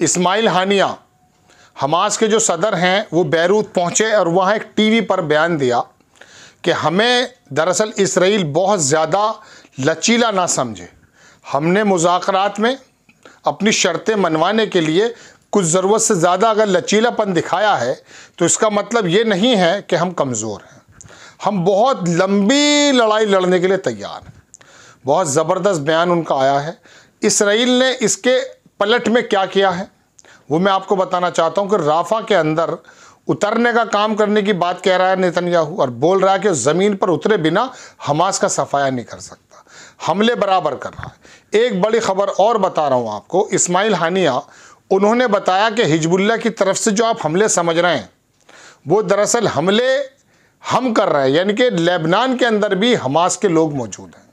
इस्माइल हानिया Hamas के जो सदर हैं वो बैरूत पहुंचे और वहाँ एक टीवी पर बयान दिया कि हमें दरअसल इसराइल बहुत ज़्यादा लचीला ना समझे हमने मुजाकरात में अपनी शर्तें मनवाने के लिए कुछ ज़रूरत से ज़्यादा अगर लचीलापन दिखाया है तो इसका मतलब ये नहीं है कि हम कमज़ोर हैं हम बहुत लंबी लड़ाई लड़ने के लिए तैयार हैं बहुत ज़बरदस्त बयान उनका आया है इसराइल ने इसके पलट में क्या किया है वो मैं आपको बताना चाहता हूं कि राफा के अंदर उतरने का काम करने की बात कह रहा है नेतन्याहू और बोल रहा है कि ज़मीन पर उतरे बिना हमास का सफाया नहीं कर सकता हमले बराबर कर रहा है एक बड़ी खबर और बता रहा हूं आपको इस्माइल हानिया उन्होंने बताया कि हिजबुल्ला की तरफ से जो आप हमले समझ रहे हैं वो दरअसल हमले हम कर रहे हैं यानी कि लेबनान के अंदर भी हमास के लोग मौजूद हैं